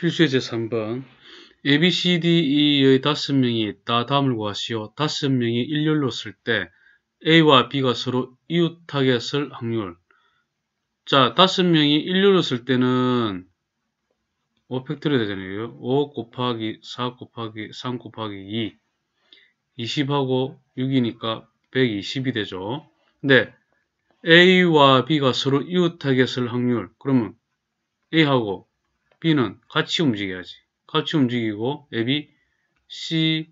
필수의 제3번 A, B, C, D, E의 다섯 명이 따다음을 구하시오. 다섯 명이 일렬로 쓸 때 A와 B가 서로 이웃하게 쓸 확률. 자, 다섯 명이 일렬로쓸 때는 5팩트로 되잖아요. 5 곱하기 4 곱하기 3 곱하기 2 20하고 6이니까 120이 되죠. 근데 A와 B가 서로 이웃하게 쓸 확률 그러면 A하고 B는 같이 움직여야지. 같이 움직이고 앱이 C,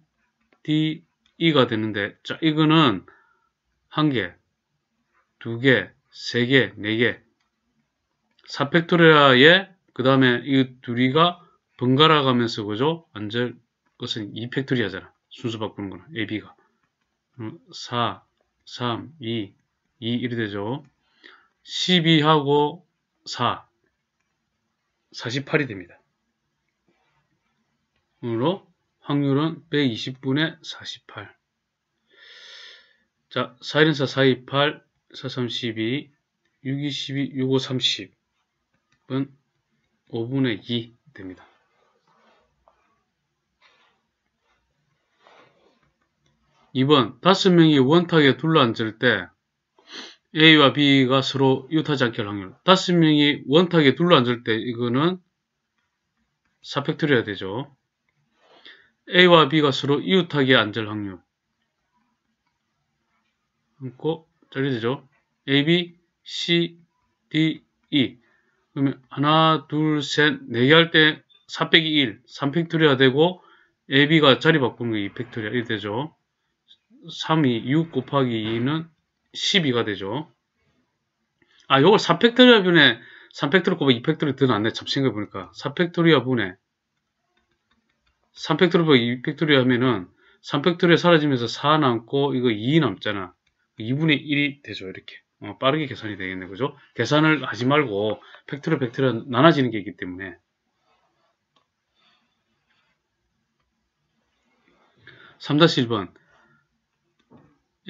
D, E가 되는데 자 이거는 한 개, 두 개, 세 개, 네 개. 4팩토리아에 그 다음에 이 둘이가 번갈아 가면서 그죠? 앉을 것은 2팩토리아잖아. 순서 바꾸는 거는 AB가. 4, 3, 2, 2이래 되죠. 12하고 4 48이 됩니다. 으로 확률은 120분의 48. 자, 4일은 4, 4, 2, 8, 4, 3, 2 6, 2, 12, 6, 5, 30은 5분의 2 됩니다. 2번5 명이 원탁에 둘러앉을 때 A와 B가 서로 이웃하지 않게 할 확률. 다섯 명이 원탁에 둘러앉을 때 이거는 4팩토리야 되죠. A와 B가 서로 이웃하게 앉을 확률. 그고 자리 되죠. A, B, C, D, E. 그러면 하나, 둘, 셋, 네 개 할 때4빼이 1, 3팩토리야 되고 AB가 자리 바꾸는 게2팩트리가1 되죠. 3이 6 곱하기 2는 12가 되죠. 아, 요걸 4팩토리아 분에 3팩토리 곱하 2팩토리 는안네참 생각해보니까. 4팩토리아 분에 3팩토리 곱하 2팩토리 하면은 3팩토리 사라지면서 4 남고 이거 2 남잖아. 2분의 1이 되죠. 이렇게. 어, 빠르게 계산이 되겠네. 그죠? 계산을 하지 말고 팩토리 팩토리 나눠지는 게 있기 때문에 3 1번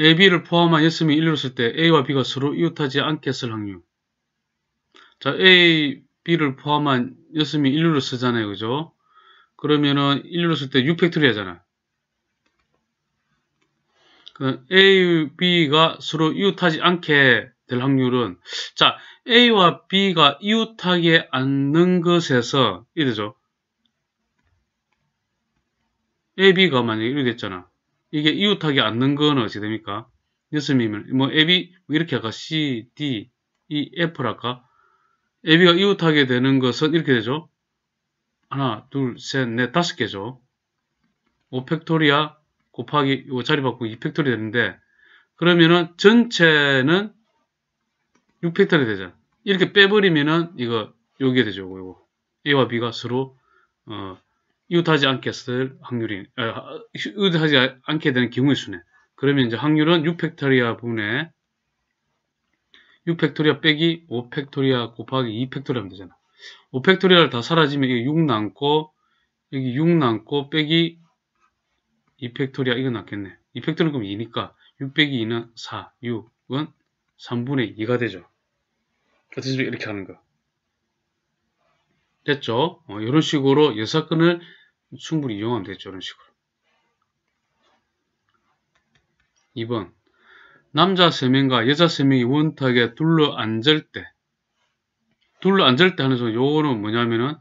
A, B를 포함한 예수님이 일렀쓸때 A와 B가 서로 이웃하지 않겠을 확률. 자, A, B를 포함한 예수이1류를 쓰잖아요. 그죠? 그러면은 인류를 쓸 때 유팩토리 하잖아. 그 A, B가 서로 이웃하지 않게 될 확률은 자, A와 B가 이웃하게 않는 것에서 이러죠. A, B가 만약에 이렇게 됐잖아. 이게 이웃하게 앉는 거는 어게 됩니까? 예수님을 뭐 앱이 뭐 이렇게 할까? C, D, E, F를 할까? 앱이가 이웃하게 되는 것은 이렇게 되죠. 하나, 둘, 셋, 넷, 다섯 개죠. 5팩토리아 곱하기 이거 자리 바꾸고 2팩토리 되는데 그러면은 전체는 6팩토리 되잖아. 이렇게 빼버리면은 이거 여기에 되죠. 이거 A와 B가 서로 어, 이웃하지 않겠을 확률이 어, 이웃하지 않게 되는 경우의 수네. 그러면 이제 확률은 6팩토리아 분의 6팩토리아 빼기 5팩토리아 곱하기 2팩토리아 하면 되잖아. 5팩토리아를 다 사라지면 이게 6 남고 여기 6 남고 빼기 2팩토리아 이거 낫겠네 2팩토리아 그럼 2니까 6 빼기 2는 4, 6은 3분의 2가 되죠. 어쨌든 이렇게 하는 거. 됐죠? 어, 이런 식으로 여사건을 충분히 이용하면 되죠. 이런 식으로. 2번 남자 3명과 여자 3명이 원탁에 둘러 앉을 때 둘러 앉을 때 하는 순간 요거는 뭐냐면은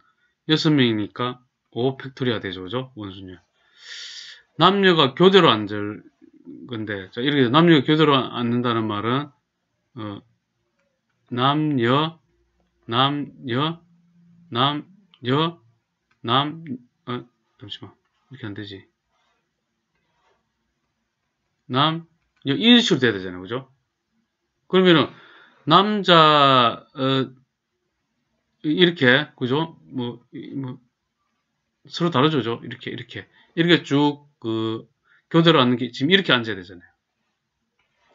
6명이니까 5 팩토리아 되죠. 그죠? 원순열. 남녀가 교대로 앉을 건데 자, 이렇게 남녀가 교대로 앉는다는 말은 어, 남녀 남녀 남녀 남 잠시만 이렇게 안되지 남 이런 식으로 돼야 되잖아요 그죠 그러면은 남자 어, 이렇게 그죠 뭐, 뭐 서로 다르죠 죠 이렇게 이렇게 이렇게 쭉 그 교대로 앉는 게 지금 이렇게 앉아야 되잖아요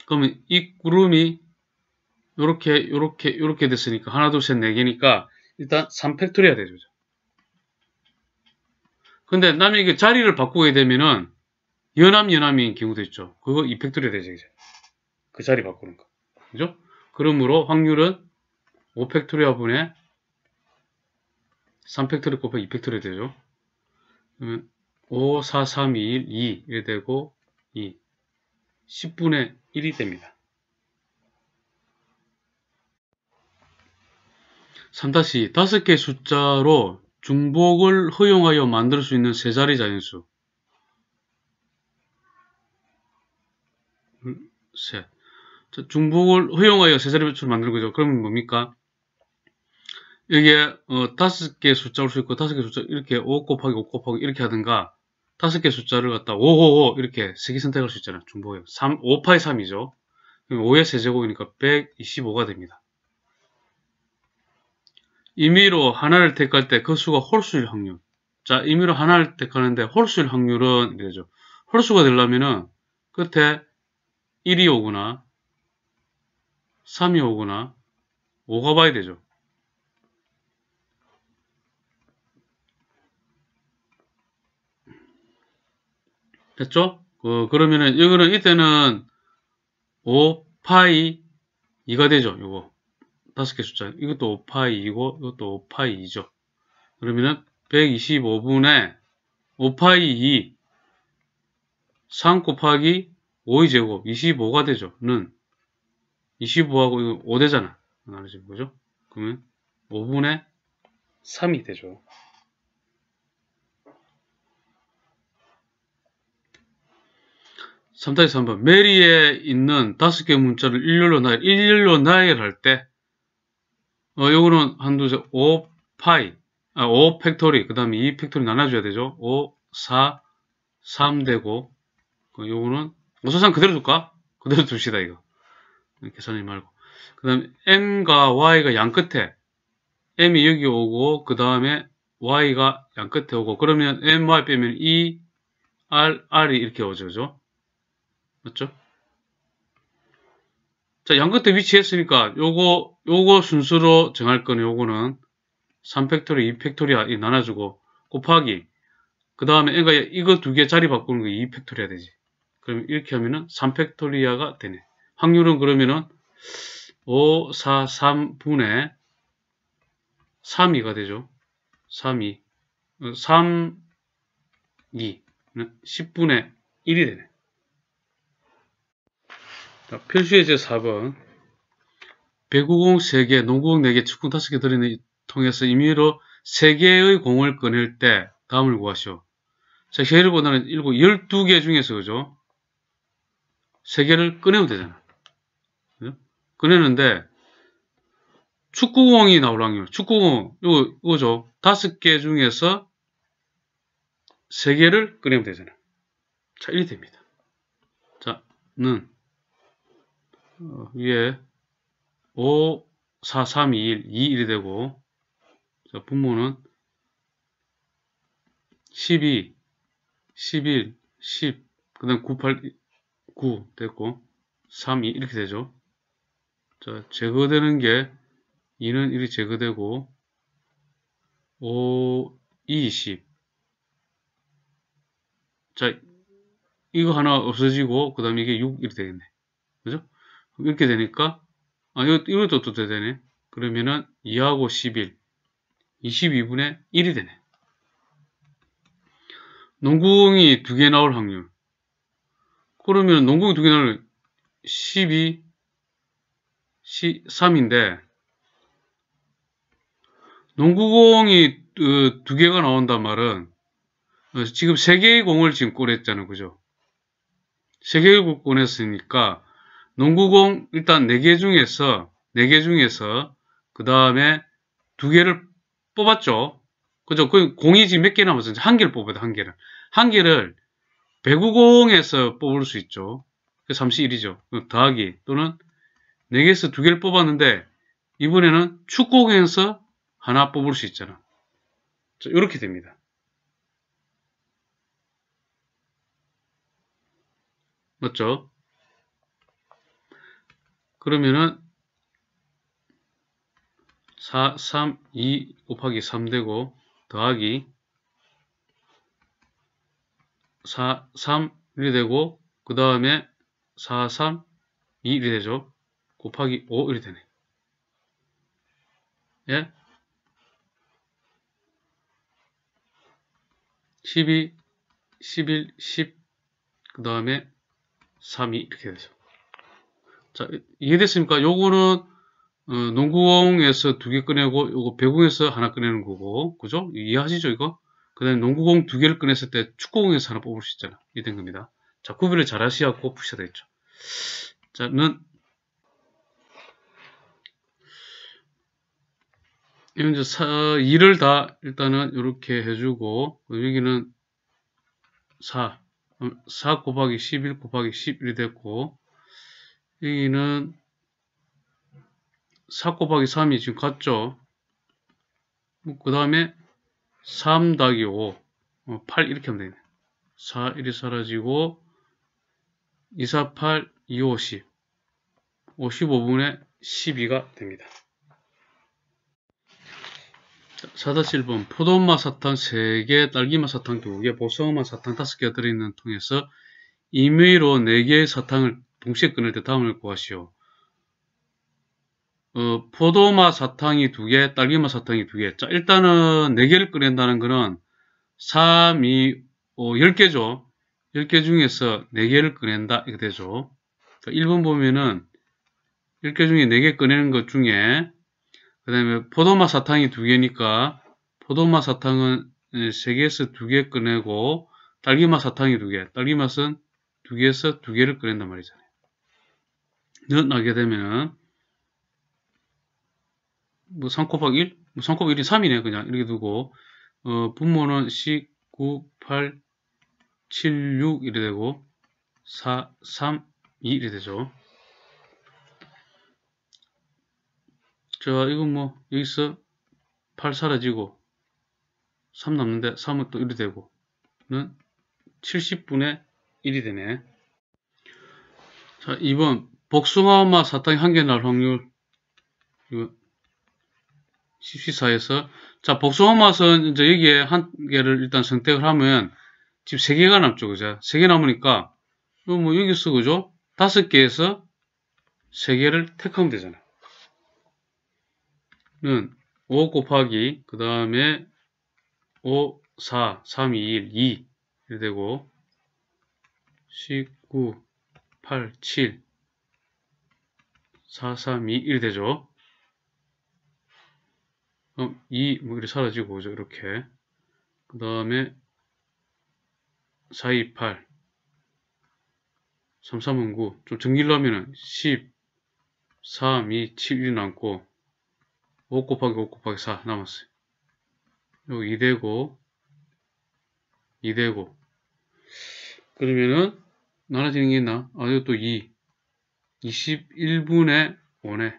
그러면 이 구름이 요렇게 요렇게 요렇게 됐으니까 하나 둘셋네 개니까 일단 3팩토리 해야 되죠 근데 남의 그 자리를 바꾸게 되면은 연암 연암인 경우도 있죠. 그거 이펙트로 되죠 그 자리 바꾸는 거, 그죠? 그러므로 확률은 5팩토리아 분의 3팩토리 곱하기 2팩토리 되죠. 그러면 5, 4, 3, 2, 1, 2 이래 되고 2 10분의 1이 됩니다. 3 5개 숫자로 중복을 허용하여 만들 수 있는 세 자리 자연수 셋. 중복을 허용하여 세 자리 배출을 만드는 거죠. 그러면 뭡니까? 여기에 어, 다섯 개 숫자 올 수 있고 다섯 개 숫자 이렇게 5 곱하기 5 곱하기 이렇게 하든가 다섯 개 숫자를 갖다 555 이렇게 세 개 선택할 수 있잖아요. 중복이 3, 5파이 3이죠. 그럼 5의 세제곱이니까 125가 됩니다. 임의로 하나를 택할 때 그 수가 홀수일 확률. 자, 임의로 하나를 택하는데 홀수일 확률은 이래죠. 홀수가 되려면은 끝에 1이 오거나 3이 오거나 5가 봐야 되죠. 됐죠? 그, 그러면은, 이거는, 이때는 5파이 2가 되죠, 이거 다섯 개 숫자. 이것도 5파이이고 이것도 5파이죠. 그러면은 1 2 5분에 5파이 2 3 곱하기 5의 제곱 25가 되죠. 는 25하고 5 되잖아. 나눠지는 거죠. 그러면 5분의 3이 되죠. 3다 3번 메리에 있는 다섯 개 문자를 일렬로 나열, 일렬로 나열할 때 어, 요거는 한두세 5 파이 아, 5 팩토리 그 다음에 2 팩토리 나눠줘야 되죠 5 4 3 되고 어, 요거는 우선상 그대로 둘까? 그대로 둡시다 이거 계산이 말고 그 다음에 m과 y가 양 끝에 m이 여기 오고 그 다음에 y가 양 끝에 오고 그러면 my 빼면 e r r이 이렇게 오죠 그죠? 맞죠? 자, 양 끝에 위치했으니까 요거 요거 순수로 정할 거는 요거는 3팩토리, 2팩토리 나눠주고 곱하기 그 다음에 애가 그러니까 이거 두 개 자리 바꾸는 거2팩토리아 되지. 그럼 이렇게 하면은 3팩토리아가 되네. 확률은 그러면은 5, 4, 3분의 3이가 되죠. 3, 2. 3, 2. 10분의 1이 되네. 자, 표시의 제 4번. 배구공 3개, 농구공 4개, 축구 5개 들이는 통해서 임의로 3개의 공을 꺼낼 때 다음을 구하시오. 자, 혈보다는 7, 12개 중에서 그죠? 3개를 꺼내면 되잖아. 그죠? 꺼내는데 축구공이 나오랑요. 라 축구공, 이거, 이거죠. 5개 중에서 3개를 꺼내면 되잖아. 자, 1이 됩니다. 자, 는 어, 위에 5, 4, 3, 2, 1, 2, 1이 되고 자, 분모는 12, 11, 10, 그 다음 9, 8, 9 됐고 3, 2 이렇게 되죠. 자, 제거되는 게 2는 1이 제거되고 5, 2, 10 자, 이거 하나 없어지고 그 다음에 이게 6 이렇게 되겠네. 그죠? 이렇게 되니까 아, 이거, 이것도 또 되네. 그러면은 2하고 11, 22분의 1이 되네. 농구공이 두 개 나올 확률. 그러면 농구공이 두개 나올 12, 13인데 농구공이 어, 두 개가 나온단 말은 어, 지금 세 개의 공을 지금 꼬냈잖아요 그죠? 세 개의 공을 꼬냈으니까 농구공 일단 4개 중에서 4개 중에서 그 다음에 2 개를 뽑았죠. 그죠? 그 공이 지금 몇개 남았어요? 한 개를 뽑아야 돼, 한 개를. 한 개를 배구공에서 뽑을 수 있죠. 31이죠. 그 더하기 또는 4개에서 2 개를 뽑았는데 이번에는 축구공에서 하나 뽑을 수 있잖아. 자, 이렇게 됩니다. 맞죠? 그러면은 4, 3, 2 곱하기 3 되고 더하기 4, 3, 1이 되고 그 다음에 4, 3, 2, 1이 되죠. 곱하기 5, 1이 되네. 예? 12, 11, 10, 그 다음에 3, 이 이렇게 되죠. 자, 이해됐습니까? 요거는 어, 농구공에서 두 개 꺼내고 요거 배구공에서 하나 꺼내는 거고 그죠? 이해하시죠 이거? 그 다음에 농구공 두 개를 꺼냈을 때 축구공에서 하나 뽑을 수 있잖아 이된 겁니다 자 구별을 잘 하시고 푸셔야 되겠죠 자는 이제 사, 2를 다 일단은 이렇게 해주고 여기는 4 4 어, 곱하기 11 곱하기 11이 됐고 여기는 4 곱하기 3이 지금 같죠? 뭐, 그 다음에 3 더하기 5, 8 어, 이렇게 하면 되네. 겠 4, 1이 사라지고 2, 4, 8, 2, 5, 10. 55분의 12가 됩니다. 4-1번 포도맛 사탕 3개, 딸기맛 사탕 2개, 보성맛 사탕 5개 가 들어있는 통해서 임의로 4개의 사탕을 동시에 끊을 때 다음을 구하시오. 어, 포도맛 사탕이 두 개, 딸기맛 사탕이 두 개. 자, 일단은 네 개를 꺼낸다는 거는 3, 2, 5, 10개죠. 10개 중에서 4개를 꺼낸다. 이렇게 되죠. 자, 1번 보면은 10개 중에 4개 꺼내는 것 중에 그 다음에 포도맛 사탕이 두 개니까 포도맛 사탕은 3개에서 2개 꺼내고 딸기맛 사탕이 두 개. 딸기맛은 2개에서 2개를 꺼낸단 말이죠. 늘어나게 되면 뭐3 곱하기 1? 3 뭐 곱하기 1이 3이네 그냥 이렇게 두고 어, 분모는 10, 9, 8, 7, 6 이래 되고 4, 3, 2 이래 되죠. 자 이건 뭐 여기서 8 사라지고 3 남는데 3은 또 1이 되고 70분의 1이 되네. 자 2번 복숭아와 사탕이 한 개 날 확률 14에서 그, 자 복숭아 맛은 이제 여기에 한 개를 일단 선택을 하면 지금 세 개가 남죠 그죠 세 개 남으니까 뭐 여기서 그죠 다섯 개에서 세 개를 택하면 되잖아 는5 곱하기 그 다음에 5 4 3 2 1 2 이렇게 되고 19 8 7 4, 3, 2 1 되죠. 그럼 2뭐 이렇게 사라지고 오죠. 이렇게. 그 다음에 4, 2, 8 3, 3은 9. 좀 정리를 하면은 10, 3, 2, 7이 남고 5 곱하기 5 곱하기 4 남았어요. 여기 2 되고 2 되고 그러면은 나눠지는 게 있나? 아, 이거또2 21분에 오네.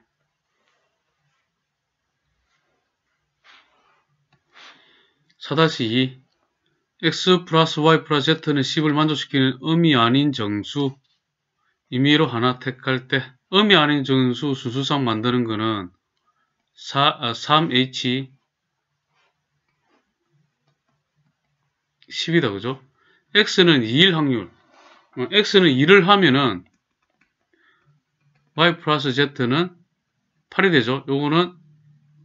4 2. x 플러스 y 플러스 z는 10을 만족시키는 음이 아닌 정수 임의로 하나 택할 때 음이 아닌 정수 순수상 만드는 거는 4, 아, 3h 10이다 그죠? x는 2일 확률 어, x는 2를 하면은 y 플러스 z는 8이 되죠. 요거는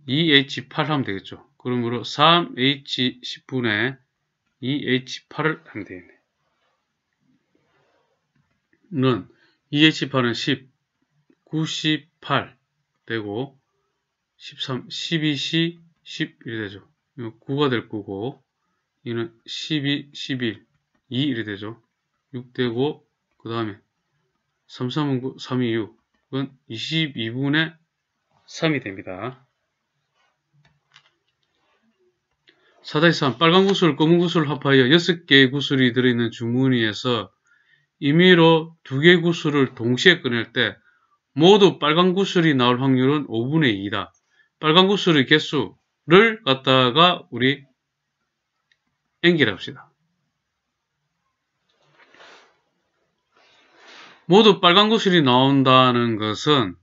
2h8 e 하면 되겠죠. 그러므로 3h10분의 2h8을 e 하면 되겠네. 는 2h8은 10, 98 되고 13, 12시 10이 되죠. 9가 될 거고 이는 12, 11, 2 이렇게 되죠. 6 되고 그 다음에 3, 3은 9, 3, 2, 6이 22분의 3이 됩니다. 4-3대 빨간 구슬, 검은 구슬 합하여 6개의 구슬이 들어있는 주머니에서 임의로 2개의 구슬을 동시에 꺼낼 때 모두 빨간 구슬이 나올 확률은 5분의 2다. 이 빨간 구슬의 개수를 갖다가 우리 앵기랍시다. 모두 빨간 구슬이 나온다는 것은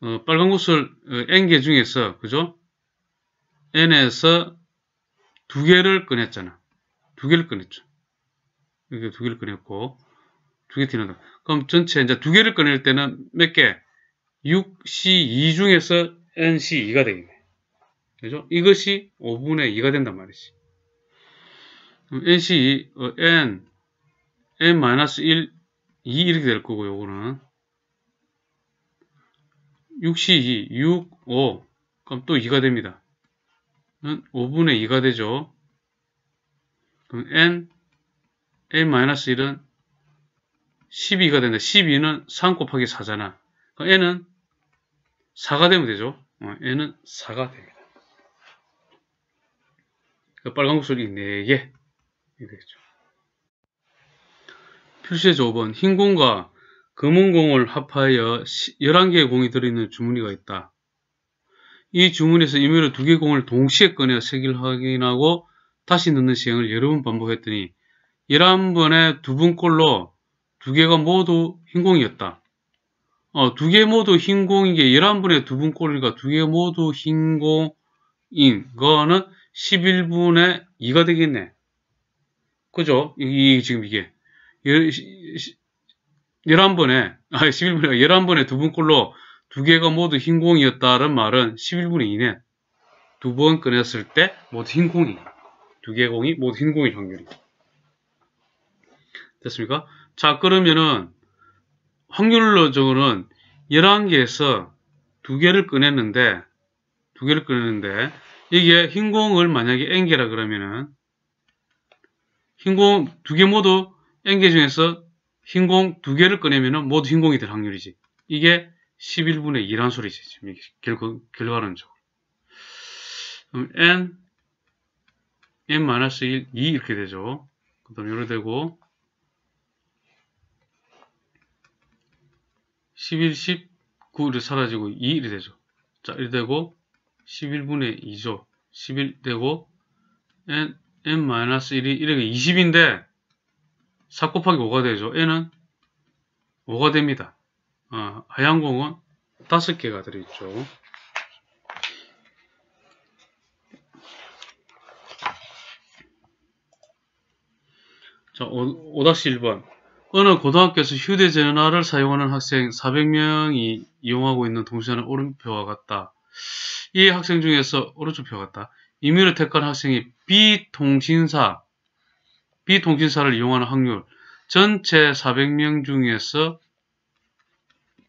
어, 빨간 구슬 어, n개 중에서 그죠? n에서 두 개를 꺼냈잖아. 두 개를 꺼냈죠. 이게 두 개를 꺼냈고 두 개 튀는다. 그럼 전체 이제 두 개를 꺼낼 때는 몇 개? 6C2 중에서 NC2가 되겠네. 그죠? 이것이 5분의 2가 된단 말이지. NC2, N, 어, N-1, 2 이렇게 될 거고 요거는 6 2, 6, 5 그럼 또 2가 됩니다. 5분의 2가 되죠. 그럼 n, n-1은 12가 된다. 12는 3 곱하기 4잖아. 그럼 n은 4가 되면 되죠. 어, n은 4가 됩니다. 그러니까 빨간 구슬이 4개 되겠죠. 표시의 조업은 흰 공과 검은 공을 합하여 11개의 공이 들어있는 주머니가 있다. 이 주문에서 임의로 두 개의 공을 동시에 꺼내어 색을 확인하고 다시 넣는 시행을 여러 번 반복했더니 11번에 두 분꼴로 두 개가 모두 흰 공이었다. 어, 두 개 모두 흰 공인 게 11분의 두 분꼴이니까 두개 모두 흰 공인 거는 11분의 2가 되겠네. 그죠? 이, 이 지금 이게. 열한 번에 아, 11분에, 11번에 두분꼴로두 개가 모두 흰 공이었다는 말은 11분의 2두번 꺼냈을 때 모두 흰 공이. 두 개 공이 모두 흰 공일 확률이. 됐습니까? 자, 그러면은 확률로적으로는 11개에서 두 개를 꺼냈는데 두 개를 꺼냈는데 이게 흰 공을 만약에 n개라 그러면은 흰 공 두 개 모두 n개 중에서 흰 공 두개를 꺼내면 모두 흰 공이 될 확률이지. 이게 11분의 2란 소리지. 지금 결국, 결과론적으로. 그럼 n, n-1, 2 이렇게 되죠. 그 다음에 이렇게 되고 11, 19 이렇게 사라지고 2 이렇게 되죠. 자, 이렇게 되고 11분의 2죠. 11 되고 n, n-1이 이렇게 20인데 4 곱하기 5가 되죠. n은 5가 됩니다. 어, 하얀 공은 5개가 들어있죠. 자, 5-1번. 어느 고등학교에서 휴대전화를 사용하는 학생 400명이 이용하고 있는 동시에는 오른표와 같다. 이 학생 중에서 오른쪽 표와 같다. 임의로 택한 학생이 비통신사 비통신사를 이용하는 확률 전체 400명 중에서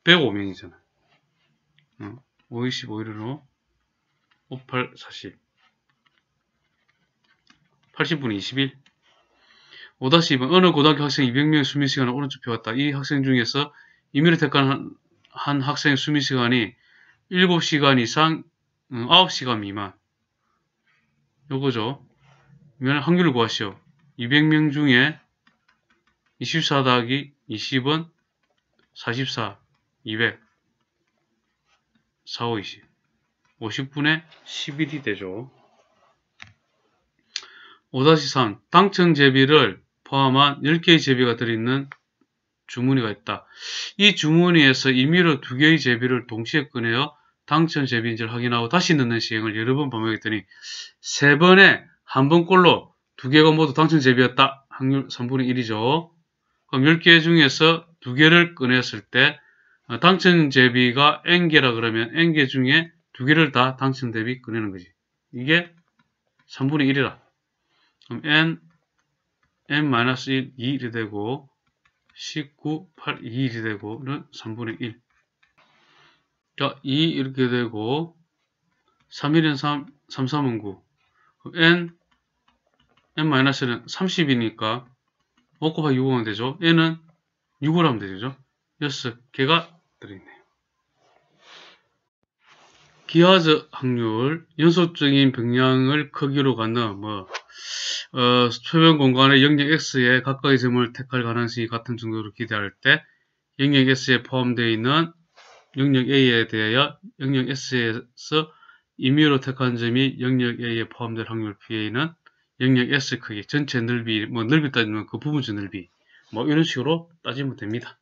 105명이잖아. 어, 525일로 58, 40. 8 0분 21. 5-2번 어느 고등학교 학생 200명의 수면시간을 오른쪽 배웠다. 이 학생 중에서 임의로 택한 한 학생 의수면시간이 7시간 이상, 음, 9시간 미만. 요거죠. 면 확률을 구하시오. 200명 중에 24 더하기 20은 44, 200, 4, 5, 20. 50분의 11이 되죠. 5-3당첨 제비를 포함한 10개의 제비가 들어있는 주머니가 있다. 이 주머니에서 임의로 2개의 제비를 동시에 꺼내어 당첨 제비인지를 확인하고 다시 넣는 시행을 여러 번 반복했더니 3번에 한 번꼴로 두 개가 모두 당첨 제비였다. 확률 3분의 1이죠. 그럼 10개 중에서 두 개를 꺼냈을 때 어, 당첨 제비가 n개라 그러면 n개 중에 두 개를 다 당첨 대비 꺼내는 거지. 이게 3분의 1이라. 그럼 n, n-1, 2이 되고 19, 8, 2이 되고는 3분의 1. 자, 2 이렇게 되고 3일은 3, 3, 3은 9. n, n-1은 30이니까 5 곱하기 6 하면 되죠. n은 6으로 하면 되죠. 6개가 들어있네요. 기하즈 확률, 연속적인 병량을 크기로 갖는 뭐 어, 표면 공간의 영역 x에 가까이 점을 택할 가능성이 같은 정도로 기대할 때 영역 s 에 포함되어 있는 영역 a에 대하여 영역 s에서 임의로 택한 점이 영역 a에 포함될 확률 pA는 영역 S 크기, 전체 넓이, 뭐 넓이 따지면 그 부분수 넓이 뭐 이런 식으로 따지면 됩니다.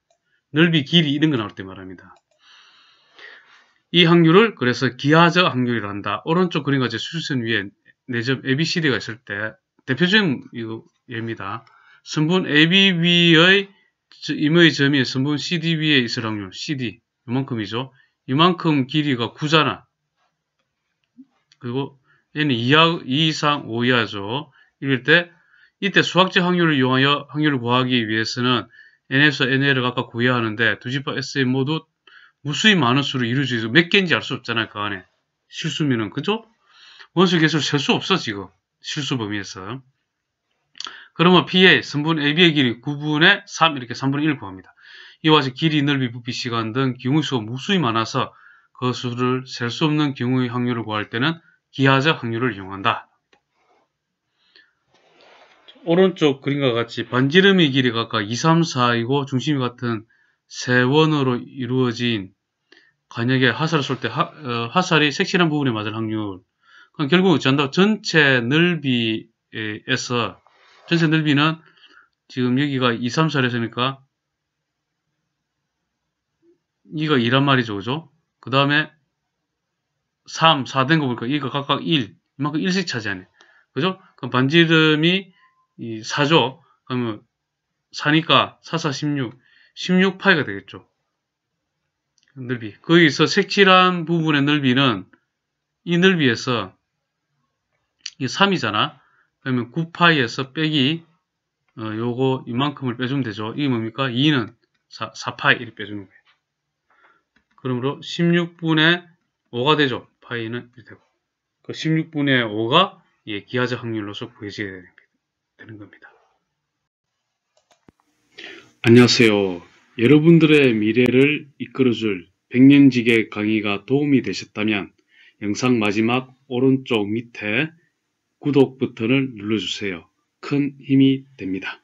넓이, 길이 이런 거 나올 때 말합니다. 이 확률을 그래서 기하적 확률이라 한다. 오른쪽 그림과 제 수술선 위에 내점 네 ABCD가 있을 때 대표적인 이거 예입니다. 선분 AB 위의 임의 점이 선분 CD 위에 있을 확률 CD 이만큼이죠. 이만큼 길이가 구잖아 그리고 얘는 2, 2 이상 5이하죠. 이럴 때 이때 수학적 확률을 이용하여 확률을 구하기 위해서는 n에서 nl을 각각 구해야 하는데 두 집합 s의 모두 무수히 많은 수로 이루어져 있어 몇 개인지 알 수 없잖아요 그 안에 실수면은 그죠? 원수 개수를 셀 수 없어 지금 실수 범위에서 그러면 P의 선분 AB의 길이 9분의 3 이렇게 3분의 1 구합니다. 이와 같이 길이, 넓이, 부피, 시간 등 경우의 수가 무수히 많아서 그 수를 셀 수 없는 경우의 확률을 구할 때는 기하적 확률을 이용한다. 오른쪽 그림과 같이 반지름의 길이 각각 2, 3, 4이고 중심이 같은 세원으로 이루어진 간역에 하살을 쏠때 하살이 어, 색칠한 부분에 맞을 확률 그럼 결국 어찌한다? 전체 넓이에서 전체 넓이는 지금 여기가 2, 3, 4에서니까 이가 2란 말이죠. 그죠? 그 다음에 3, 4 된 거 보니까 이거 각각 1, 이만큼 1씩 차지하네. 그죠? 그럼 반지 름이이 4죠? 그러면 4니까 4, 4, 16, 16 파이가 되겠죠. 넓이. 거기서 색칠한 부분의 넓이는 이 넓이에서 이 3이잖아. 그러면 9파이에서 빼기 어, 요거 이만큼을 빼주면 되죠. 이게 뭡니까? 2는 4, 파이 이렇게 빼주는 거예요. 그러므로 16분의 5가 되죠. 파이는 1되고 그 16분의 5가 예, 기하적 확률로서 보여지게되는 겁니다. 안녕하세요. 여러분들의 미래를 이끌어줄 백년지계 강의가 도움이 되셨다면 영상 마지막 오른쪽 밑에 구독 버튼을 눌러주세요. 큰 힘이 됩니다.